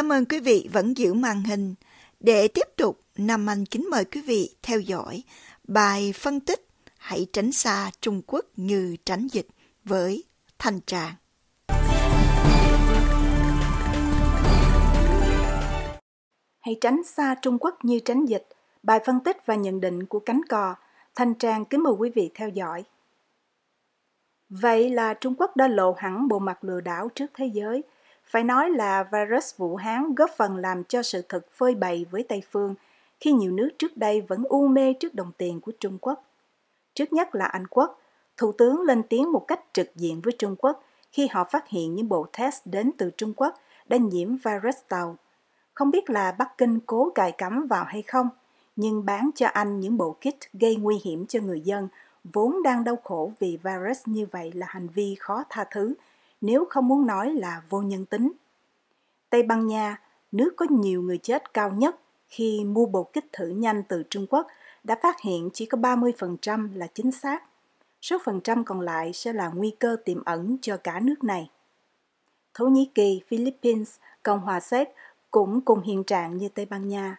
Cảm ơn quý vị vẫn giữ màn hình. Để tiếp tục, Nam Anh kính mời quý vị theo dõi bài phân tích Hãy tránh xa Trung Quốc như tránh dịch với Thanh Tràng. Hãy tránh xa Trung Quốc như tránh dịch, bài phân tích và nhận định của cánh cò. Thanh Trang kính mời quý vị theo dõi. Vậy là Trung Quốc đã lộ hẳn bộ mặt lừa đảo trước thế giới – phải nói là virus Vũ Hán góp phần làm cho sự thật phơi bày với Tây phương khi nhiều nước trước đây vẫn u mê trước đồng tiền của Trung Quốc. Trước nhất là Anh Quốc, Thủ tướng lên tiếng một cách trực diện với Trung Quốc khi họ phát hiện những bộ test đến từ Trung Quốc đã nhiễm virus tàu. Không biết là Bắc Kinh cố cài cắm vào hay không, nhưng bán cho Anh những bộ kit gây nguy hiểm cho người dân vốn đang đau khổ vì virus như vậy là hành vi khó tha thứ – nếu không muốn nói là vô nhân tính. Tây Ban Nha, nước có nhiều người chết cao nhất khi mua bột kích thử nhanh từ Trung Quốc đã phát hiện chỉ có 30% là chính xác. Số phần trăm còn lại sẽ là nguy cơ tiềm ẩn cho cả nước này. Thổ Nhĩ Kỳ, Philippines, Cộng hòa Séc cũng cùng hiện trạng như Tây Ban Nha.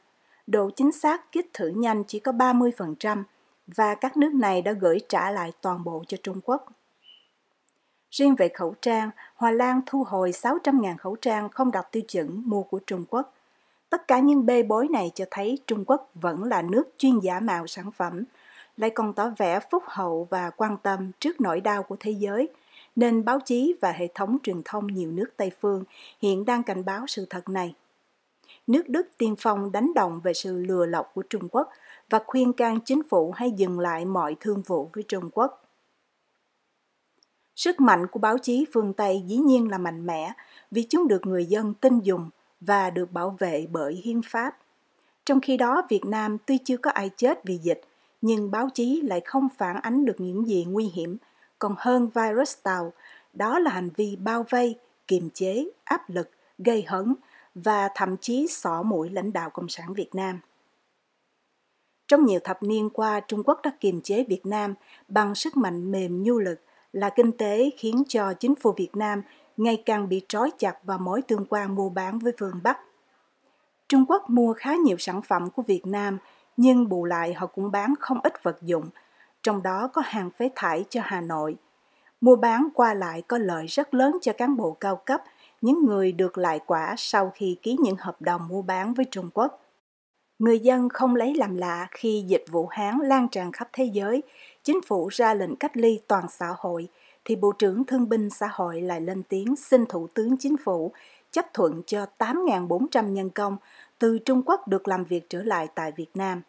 Độ chính xác kích thử nhanh chỉ có 30% và các nước này đã gửi trả lại toàn bộ cho Trung Quốc. Riêng về khẩu trang, Hòa Lan thu hồi 600.000 khẩu trang không đạt tiêu chuẩn mua của Trung Quốc. Tất cả những bê bối này cho thấy Trung Quốc vẫn là nước chuyên giả mạo sản phẩm, lại còn tỏ vẻ phúc hậu và quan tâm trước nỗi đau của thế giới, nên báo chí và hệ thống truyền thông nhiều nước Tây phương hiện đang cảnh báo sự thật này. Nước Đức tiên phong đánh đồng về sự lừa lọc của Trung Quốc và khuyên can chính phủ hãy dừng lại mọi thương vụ với Trung Quốc Sức mạnh của báo chí phương Tây dĩ nhiên là mạnh mẽ vì chúng được người dân tin dùng và được bảo vệ bởi hiến pháp. Trong khi đó, Việt Nam tuy chưa có ai chết vì dịch, nhưng báo chí lại không phản ánh được những gì nguy hiểm, còn hơn virus tàu, đó là hành vi bao vây, kiềm chế, áp lực, gây hấn và thậm chí xỏ mũi lãnh đạo Cộng sản Việt Nam. Trong nhiều thập niên qua, Trung Quốc đã kiềm chế Việt Nam bằng sức mạnh mềm nhu lực – là kinh tế khiến cho chính phủ Việt Nam ngày càng bị trói chặt vào mối tương quan mua bán với phương Bắc. Trung Quốc mua khá nhiều sản phẩm của Việt Nam, nhưng bù lại họ cũng bán không ít vật dụng, trong đó có hàng phế thải cho Hà Nội. Mua bán qua lại có lợi rất lớn cho cán bộ cao cấp, những người được lại quả sau khi ký những hợp đồng mua bán với Trung Quốc. Người dân không lấy làm lạ khi dịch vụ hán lan tràn khắp thế giới, chính phủ ra lệnh cách ly toàn xã hội, thì Bộ trưởng Thương binh Xã hội lại lên tiếng xin Thủ tướng Chính phủ chấp thuận cho 8.400 nhân công từ Trung Quốc được làm việc trở lại tại Việt Nam.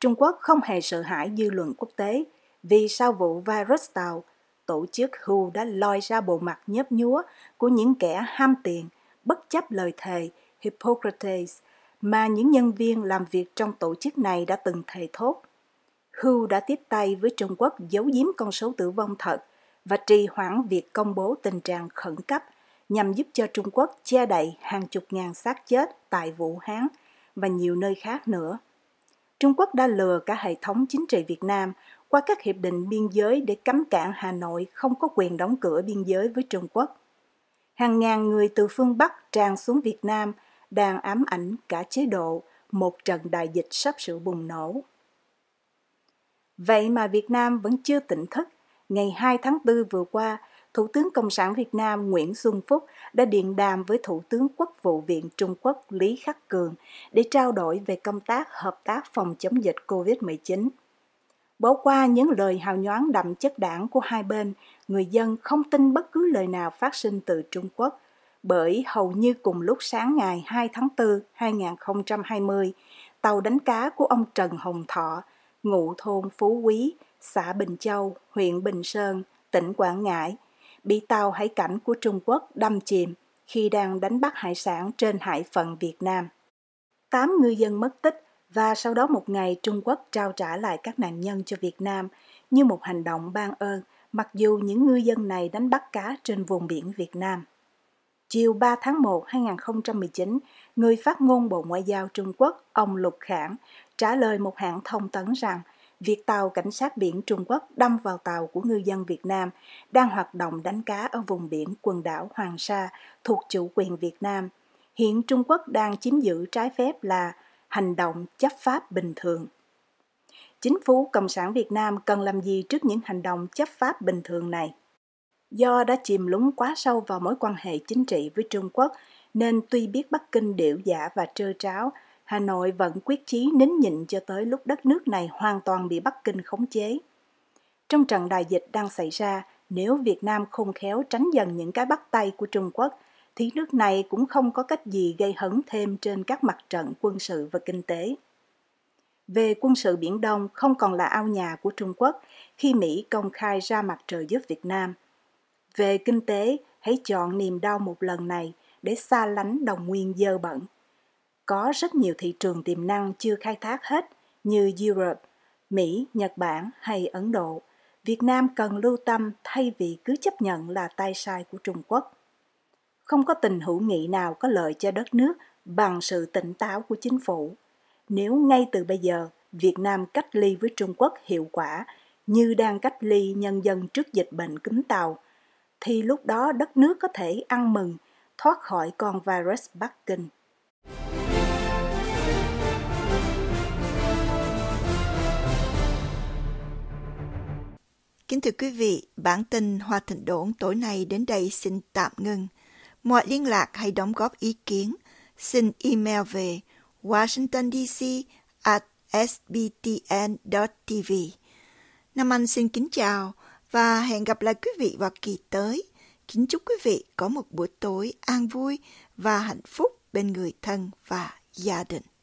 Trung Quốc không hề sợ hãi dư luận quốc tế vì sau vụ virus tàu, tổ chức WHO đã lôi ra bộ mặt nhấp nhúa của những kẻ ham tiền, bất chấp lời thề Hippocrates mà những nhân viên làm việc trong tổ chức này đã từng thề thốt – Hưu đã tiếp tay với Trung Quốc giấu giếm con số tử vong thật và trì hoãn việc công bố tình trạng khẩn cấp nhằm giúp cho Trung Quốc che đậy hàng chục ngàn xác chết tại Vũ Hán và nhiều nơi khác nữa. Trung Quốc đã lừa cả hệ thống chính trị Việt Nam qua các hiệp định biên giới để cấm cản Hà Nội không có quyền đóng cửa biên giới với Trung Quốc. Hàng ngàn người từ phương Bắc tràn xuống Việt Nam đang ám ảnh cả chế độ một trận đại dịch sắp sửa bùng nổ. Vậy mà Việt Nam vẫn chưa tỉnh thức. Ngày 2 tháng 4 vừa qua, Thủ tướng Cộng sản Việt Nam Nguyễn Xuân Phúc đã điện đàm với Thủ tướng Quốc vụ viện Trung Quốc Lý Khắc Cường để trao đổi về công tác hợp tác phòng chống dịch COVID-19. Bỏ qua những lời hào nhoáng đậm chất đảng của hai bên, người dân không tin bất cứ lời nào phát sinh từ Trung Quốc, bởi hầu như cùng lúc sáng ngày 2 tháng 4, 2020, tàu đánh cá của ông Trần Hồng Thọ – ngụ thôn Phú Quý, xã Bình Châu, huyện Bình Sơn, tỉnh Quảng Ngãi, bị tàu hải cảnh của Trung Quốc đâm chìm khi đang đánh bắt hải sản trên hải phận Việt Nam. Tám ngư dân mất tích và sau đó một ngày Trung Quốc trao trả lại các nạn nhân cho Việt Nam như một hành động ban ơn mặc dù những ngư dân này đánh bắt cá trên vùng biển Việt Nam. Chiều 3 tháng 1 2019, người phát ngôn Bộ Ngoại giao Trung Quốc, ông Lục Khảng, trả lời một hãng thông tấn rằng việc tàu cảnh sát biển Trung Quốc đâm vào tàu của ngư dân Việt Nam đang hoạt động đánh cá ở vùng biển quần đảo Hoàng Sa thuộc chủ quyền Việt Nam. Hiện Trung Quốc đang chiếm giữ trái phép là hành động chấp pháp bình thường. Chính phủ Cộng sản Việt Nam cần làm gì trước những hành động chấp pháp bình thường này? Do đã chìm lúng quá sâu vào mối quan hệ chính trị với Trung Quốc, nên tuy biết Bắc Kinh điệu giả và trơ tráo – Hà Nội vẫn quyết chí nín nhịn cho tới lúc đất nước này hoàn toàn bị Bắc Kinh khống chế. Trong trận đại dịch đang xảy ra, nếu Việt Nam không khéo tránh dần những cái bắt tay của Trung Quốc, thì nước này cũng không có cách gì gây hấn thêm trên các mặt trận quân sự và kinh tế. Về quân sự Biển Đông không còn là ao nhà của Trung Quốc khi Mỹ công khai ra mặt trời giúp Việt Nam. Về kinh tế, hãy chọn niềm đau một lần này để xa lánh đồng nguyên dơ bẩn có rất nhiều thị trường tiềm năng chưa khai thác hết như Europe, Mỹ, Nhật Bản hay Ấn Độ. Việt Nam cần lưu tâm thay vì cứ chấp nhận là tay sai của Trung Quốc. Không có tình hữu nghị nào có lợi cho đất nước bằng sự tỉnh táo của chính phủ. Nếu ngay từ bây giờ Việt Nam cách ly với Trung Quốc hiệu quả như đang cách ly nhân dân trước dịch bệnh cúm tàu, thì lúc đó đất nước có thể ăn mừng thoát khỏi con virus Bắc Kinh. Kính thưa quý vị, bản tin Hoa Thịnh Đốn tối nay đến đây xin tạm ngưng. Mọi liên lạc hay đóng góp ý kiến, xin email về washingtondc at sbtn.tv. Nam Anh xin kính chào và hẹn gặp lại quý vị vào kỳ tới. Kính chúc quý vị có một buổi tối an vui và hạnh phúc bên người thân và gia đình.